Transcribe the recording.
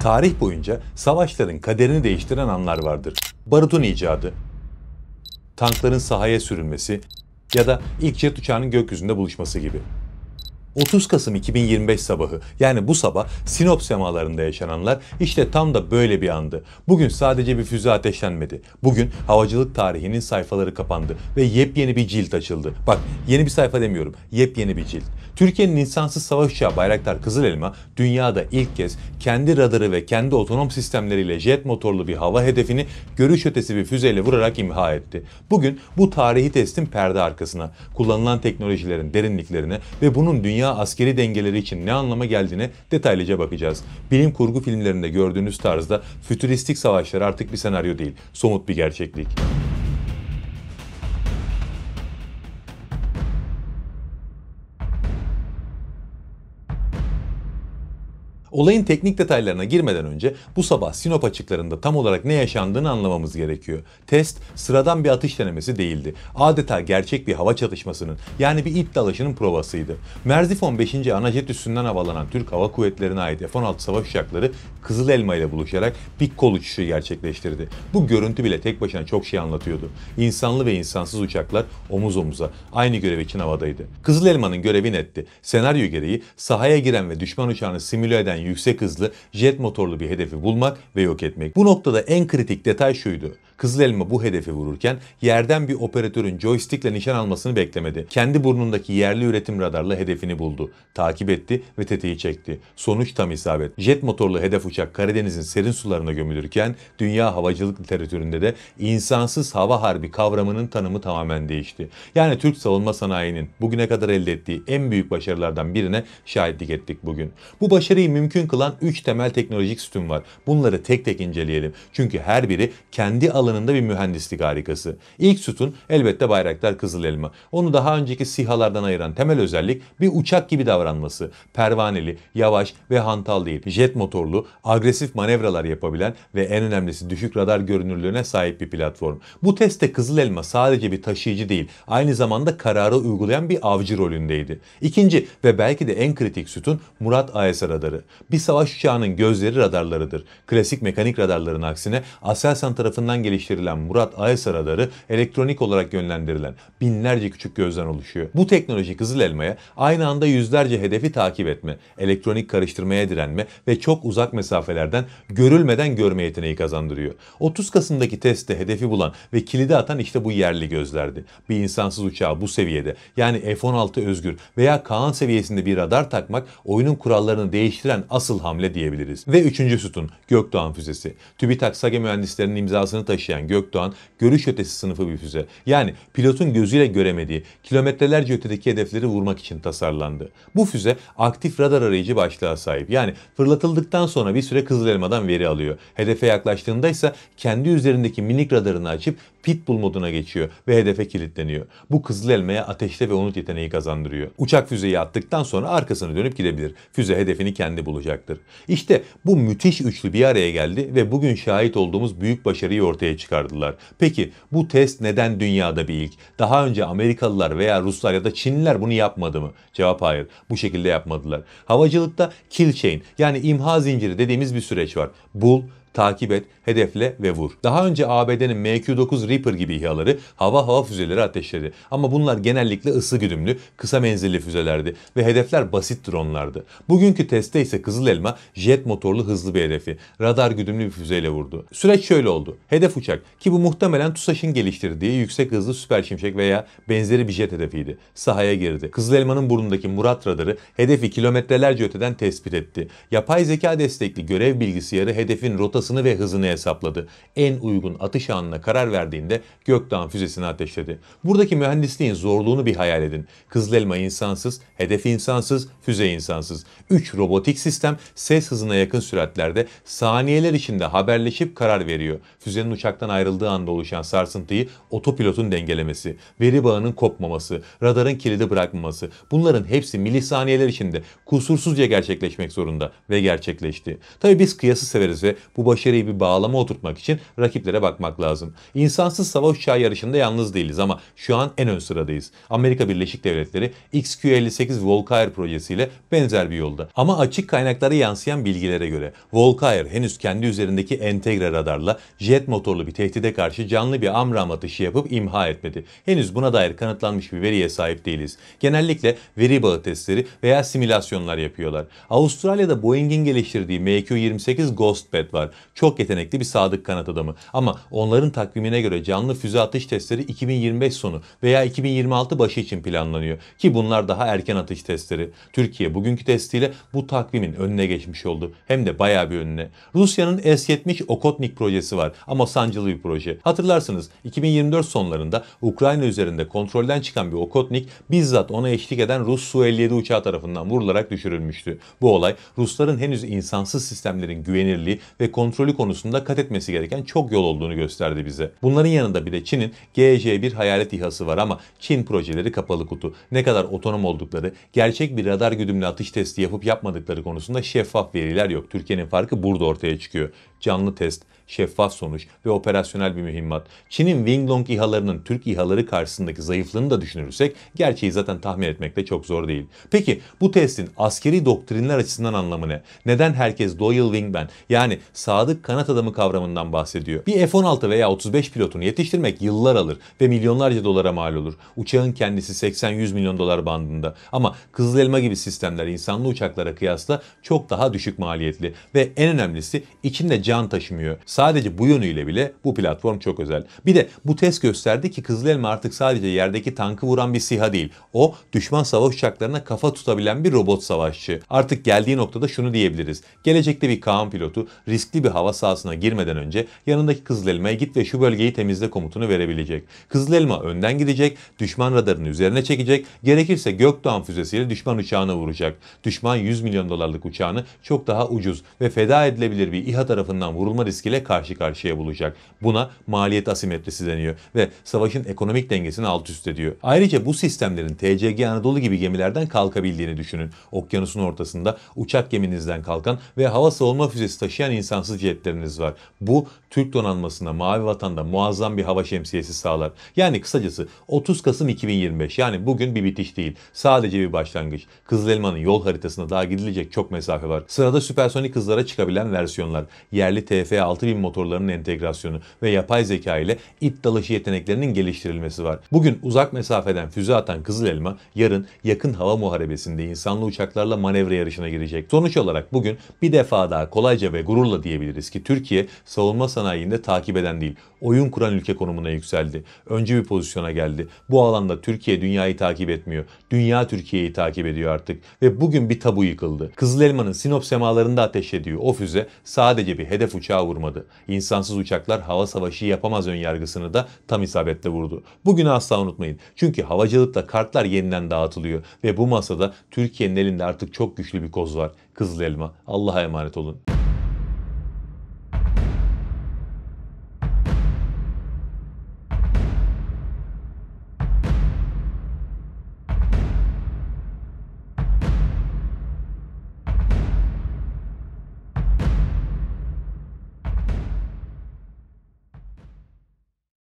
Tarih boyunca savaşların kaderini değiştiren anlar vardır. Barutun icadı, tankların sahaya sürülmesi ya da ilk jet uçağının gökyüzünde buluşması gibi. 30 Kasım 2025 sabahı yani bu sabah Sinop semalarında yaşananlar işte tam da böyle bir andı. Bugün sadece bir füze ateşlenmedi. Bugün havacılık tarihinin sayfaları kapandı ve yepyeni bir cilt açıldı. Bak yeni bir sayfa demiyorum yepyeni bir cilt. Türkiye'nin insansız savaş uçağı Bayraktar Kızıl Elma dünyada ilk kez kendi radarı ve kendi otonom sistemleriyle jet motorlu bir hava hedefini görüş ötesi bir füzeyle vurarak imha etti. Bugün bu tarihi testin perde arkasına, kullanılan teknolojilerin derinliklerine ve bunun dünya dünya askeri dengeleri için ne anlama geldiğine detaylıca bakacağız. Bilim kurgu filmlerinde gördüğünüz tarzda fütüristik savaşlar artık bir senaryo değil, somut bir gerçeklik. Olayın teknik detaylarına girmeden önce bu sabah Sinop açıklarında tam olarak ne yaşandığını anlamamız gerekiyor. Test sıradan bir atış denemesi değildi. Adeta gerçek bir hava çatışmasının yani bir it dalaşının provasıydı. Merzifon 5. Anajet üstünden havalanan Türk Hava Kuvvetleri'ne ait F-16 savaş uçakları Kızıl Elma ile buluşarak bir kol uçuşu gerçekleştirdi. Bu görüntü bile tek başına çok şey anlatıyordu. İnsanlı ve insansız uçaklar omuz omuza aynı görev için havadaydı. Kızıl Elma'nın görevi netti. Senaryo gereği sahaya giren ve düşman uçağını simüle eden yüksek hızlı jet motorlu bir hedefi bulmak ve yok etmek. Bu noktada en kritik detay şuydu. Kızıl Elma bu hedefi vururken yerden bir operatörün joystickle nişan almasını beklemedi. Kendi burnundaki yerli üretim radarla hedefini buldu. Takip etti ve tetiği çekti. Sonuç tam isabet. Jet motorlu hedef uçak Karadeniz'in serin sularına gömülürken dünya havacılık literatüründe de insansız hava harbi kavramının tanımı tamamen değişti. Yani Türk savunma sanayinin bugüne kadar elde ettiği en büyük başarılardan birine şahitlik ettik bugün. Bu başarıyı mümkün mümkün kılan 3 temel teknolojik sütun var. Bunları tek tek inceleyelim. Çünkü her biri kendi alanında bir mühendislik harikası. İlk sütun elbette Bayraktar Kızıl Elma. Onu daha önceki sihalardan ayıran temel özellik bir uçak gibi davranması. Pervaneli, yavaş ve hantal değil. Jet motorlu, agresif manevralar yapabilen ve en önemlisi düşük radar görünürlüğüne sahip bir platform. Bu testte Kızıl Elma sadece bir taşıyıcı değil, aynı zamanda kararı uygulayan bir avcı rolündeydi. İkinci ve belki de en kritik sütun Murat AES radarı bir savaş uçağının gözleri radarlarıdır. Klasik mekanik radarların aksine Aselsan tarafından geliştirilen Murat Aesa radarı elektronik olarak yönlendirilen binlerce küçük gözden oluşuyor. Bu teknoloji Kızıl Elma'ya aynı anda yüzlerce hedefi takip etme, elektronik karıştırmaya direnme ve çok uzak mesafelerden görülmeden görme yeteneği kazandırıyor. 30 Kasım'daki testte hedefi bulan ve kilidi atan işte bu yerli gözlerdi. Bir insansız uçağı bu seviyede yani F-16 Özgür veya Kaan seviyesinde bir radar takmak oyunun kurallarını değiştiren asıl hamle diyebiliriz. Ve üçüncü sütun Gökdoğan füzesi. TÜBİTAK SAGE mühendislerinin imzasını taşıyan Gökdoğan görüş ötesi sınıfı bir füze. Yani pilotun gözüyle göremediği kilometrelerce ötedeki hedefleri vurmak için tasarlandı. Bu füze aktif radar arayıcı başlığa sahip. Yani fırlatıldıktan sonra bir süre Kızıl Elma'dan veri alıyor. Hedefe yaklaştığında ise kendi üzerindeki minik radarını açıp pitbull moduna geçiyor ve hedefe kilitleniyor. Bu Kızıl Elma'ya ateşte ve unut yeteneği kazandırıyor. Uçak füzeyi attıktan sonra arkasını dönüp gidebilir. Füze hedefini kendi bulur bulacaktır. İşte bu müthiş üçlü bir araya geldi ve bugün şahit olduğumuz büyük başarıyı ortaya çıkardılar. Peki bu test neden dünyada bir ilk? Daha önce Amerikalılar veya Ruslar ya da Çinliler bunu yapmadı mı? Cevap hayır. Bu şekilde yapmadılar. Havacılıkta kill chain yani imha zinciri dediğimiz bir süreç var. Bul, takip et, hedefle ve vur. Daha önce ABD'nin MQ-9 Reaper gibi İHA'ları hava hava füzeleri ateşledi. Ama bunlar genellikle ısı güdümlü, kısa menzilli füzelerdi ve hedefler basit dronlardı. Bugünkü testte ise Kızıl Elma jet motorlu hızlı bir hedefi, radar güdümlü bir füzeyle vurdu. Süreç şöyle oldu. Hedef uçak ki bu muhtemelen TUSAŞ'ın geliştirdiği yüksek hızlı süper şimşek veya benzeri bir jet hedefiydi. Sahaya girdi. Kızıl Elma'nın burnundaki Murat radarı hedefi kilometrelerce öteden tespit etti. Yapay zeka destekli görev bilgisayarı hedefin rotasını rotasını ve hızını hesapladı. En uygun atış anına karar verdiğinde Gökdağ'ın füzesini ateşledi. Buradaki mühendisliğin zorluğunu bir hayal edin. Kızılelma insansız, hedef insansız, füze insansız. 3 robotik sistem ses hızına yakın süratlerde saniyeler içinde haberleşip karar veriyor. Füzenin uçaktan ayrıldığı anda oluşan sarsıntıyı otopilotun dengelemesi, veri bağının kopmaması, radarın kilidi bırakmaması bunların hepsi milisaniyeler içinde kusursuzca gerçekleşmek zorunda ve gerçekleşti. Tabi biz kıyası severiz ve bu başarıyı bir bağlama oturtmak için rakiplere bakmak lazım. İnsansız savaş uçağı yarışında yalnız değiliz ama şu an en ön sıradayız. Amerika Birleşik Devletleri XQ-58 Volcair projesiyle benzer bir yolda. Ama açık kaynaklara yansıyan bilgilere göre Volcair henüz kendi üzerindeki entegre radarla jet motorlu bir tehdide karşı canlı bir AMRAAM atışı yapıp imha etmedi. Henüz buna dair kanıtlanmış bir veriye sahip değiliz. Genellikle veri bağı testleri veya simülasyonlar yapıyorlar. Avustralya'da Boeing'in geliştirdiği MQ-28 Ghostbed var. Çok yetenekli bir sadık kanat adamı. Ama onların takvimine göre canlı füze atış testleri 2025 sonu veya 2026 başı için planlanıyor. Ki bunlar daha erken atış testleri. Türkiye bugünkü testiyle bu takvimin önüne geçmiş oldu. Hem de bayağı bir önüne. Rusya'nın S-70 Okotnik projesi var ama sancılı bir proje. Hatırlarsınız 2024 sonlarında Ukrayna üzerinde kontrolden çıkan bir Okotnik bizzat ona eşlik eden Rus Su-57 uçağı tarafından vurularak düşürülmüştü. Bu olay Rusların henüz insansız sistemlerin güvenirliği ve kontrol kontrolü konusunda kat etmesi gereken çok yol olduğunu gösterdi bize. Bunların yanında bir de Çin'in GJ1 hayalet İHA'sı var ama Çin projeleri kapalı kutu. Ne kadar otonom oldukları, gerçek bir radar güdümlü atış testi yapıp yapmadıkları konusunda şeffaf veriler yok. Türkiye'nin farkı burada ortaya çıkıyor canlı test, şeffaf sonuç ve operasyonel bir mühimmat. Çin'in Winglong İHA'larının Türk İHA'ları karşısındaki zayıflığını da düşünürsek gerçeği zaten tahmin etmek de çok zor değil. Peki bu testin askeri doktrinler açısından anlamı ne? Neden herkes Loyal Wingman yani sadık kanat adamı kavramından bahsediyor? Bir F-16 veya 35 pilotunu yetiştirmek yıllar alır ve milyonlarca dolara mal olur. Uçağın kendisi 80-100 milyon dolar bandında ama Kızıl Elma gibi sistemler insanlı uçaklara kıyasla çok daha düşük maliyetli ve en önemlisi içinde can taşımıyor. Sadece bu yönüyle bile bu platform çok özel. Bir de bu test gösterdi ki Kızıl Elma artık sadece yerdeki tankı vuran bir siha değil. O düşman savaş uçaklarına kafa tutabilen bir robot savaşçı. Artık geldiği noktada şunu diyebiliriz. Gelecekte bir Kaan pilotu riskli bir hava sahasına girmeden önce yanındaki Kızıl Elma'ya git ve şu bölgeyi temizle komutunu verebilecek. Kızıl Elma önden gidecek, düşman radarını üzerine çekecek, gerekirse Gökdoğan füzesiyle düşman uçağını vuracak. Düşman 100 milyon dolarlık uçağını çok daha ucuz ve feda edilebilir bir İHA tarafından tarafından vurulma riskiyle karşı karşıya bulacak. Buna maliyet asimetrisi deniyor ve savaşın ekonomik dengesini alt üst ediyor. Ayrıca bu sistemlerin TCG Anadolu gibi gemilerden kalkabildiğini düşünün. Okyanusun ortasında uçak geminizden kalkan ve hava savunma füzesi taşıyan insansız jetleriniz var. Bu Türk donanmasına Mavi Vatan'da muazzam bir hava şemsiyesi sağlar. Yani kısacası 30 Kasım 2025 yani bugün bir bitiş değil. Sadece bir başlangıç. Kızıl Elma'nın yol haritasında daha gidilecek çok mesafe var. Sırada süpersonik hızlara çıkabilen versiyonlar. Yer yerli TF6000 motorlarının entegrasyonu ve yapay zeka ile it dalışı yeteneklerinin geliştirilmesi var. Bugün uzak mesafeden füze atan Kızıl Elma yarın yakın hava muharebesinde insanlı uçaklarla manevra yarışına girecek. Sonuç olarak bugün bir defa daha kolayca ve gururla diyebiliriz ki Türkiye savunma sanayinde takip eden değil, oyun kuran ülke konumuna yükseldi. Önce bir pozisyona geldi. Bu alanda Türkiye dünyayı takip etmiyor. Dünya Türkiye'yi takip ediyor artık ve bugün bir tabu yıkıldı. Kızıl Elma'nın Sinop semalarında ateş ediyor o füze sadece bir hedef hedef uçağı vurmadı. İnsansız uçaklar hava savaşı yapamaz önyargısını da tam isabetle vurdu. Bugünü asla unutmayın. Çünkü havacılıkta kartlar yeniden dağıtılıyor ve bu masada Türkiye'nin elinde artık çok güçlü bir koz var. Kızıl Elma. Allah'a emanet olun.